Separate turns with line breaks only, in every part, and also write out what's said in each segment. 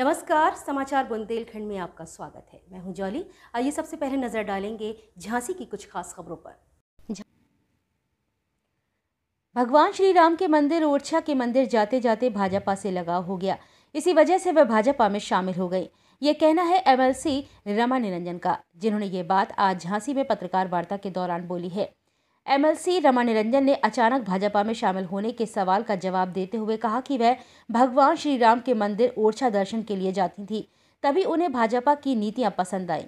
नमस्कार समाचार बुंदेलखंड में आपका स्वागत है मैं हूं जॉली आइए सबसे पहले नजर डालेंगे झांसी की कुछ खास खबरों पर भगवान श्री राम के मंदिर ओरछा के मंदिर जाते जाते भाजपा से लगाव हो गया इसी वजह से वह भाजपा में शामिल हो गई ये कहना है एमएलसी रमा निरंजन का जिन्होंने ये बात आज झांसी में पत्रकार वार्ता के दौरान बोली है एमएलसी रमा निरंजन ने अचानक भाजपा में शामिल होने के सवाल का जवाब देते हुए कहा कि वह भगवान श्री राम के मंदिर ओरछा दर्शन के लिए जाती थी तभी उन्हें भाजपा की नीतियां पसंद आईं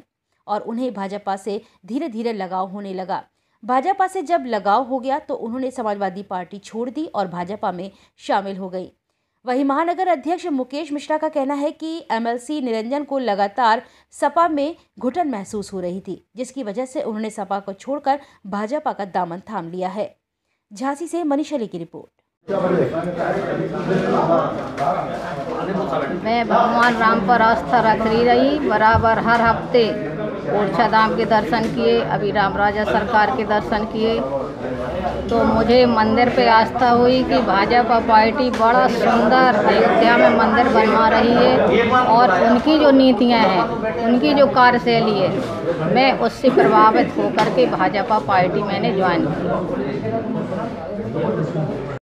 और उन्हें भाजपा से धीरे धीरे लगाव होने लगा भाजपा से जब लगाव हो गया तो उन्होंने समाजवादी पार्टी छोड़ दी और भाजपा में शामिल हो गई वहीं महानगर अध्यक्ष मुकेश मिश्रा का कहना है कि एमएलसी निरंजन को लगातार सपा में घुटन महसूस हो रही थी जिसकी वजह से उन्होंने सपा को छोड़कर भाजपा का दामन थाम लिया है झांसी से मनीष अली की रिपोर्ट मैं भगवान
राम पर आस्था रख रही बराबर हर हफ्ते ओरछा धाम के दर्शन किए अभी राम राजा सरकार के दर्शन किए तो मुझे मंदिर पे आस्था हुई कि भाजपा पार्टी बड़ा सुंदर अयोध्या में मंदिर बनवा रही है और उनकी जो नीतियाँ हैं उनकी जो कार्यशैली है मैं उससे प्रभावित होकर के भाजपा पार्टी मैंने ज्वाइन की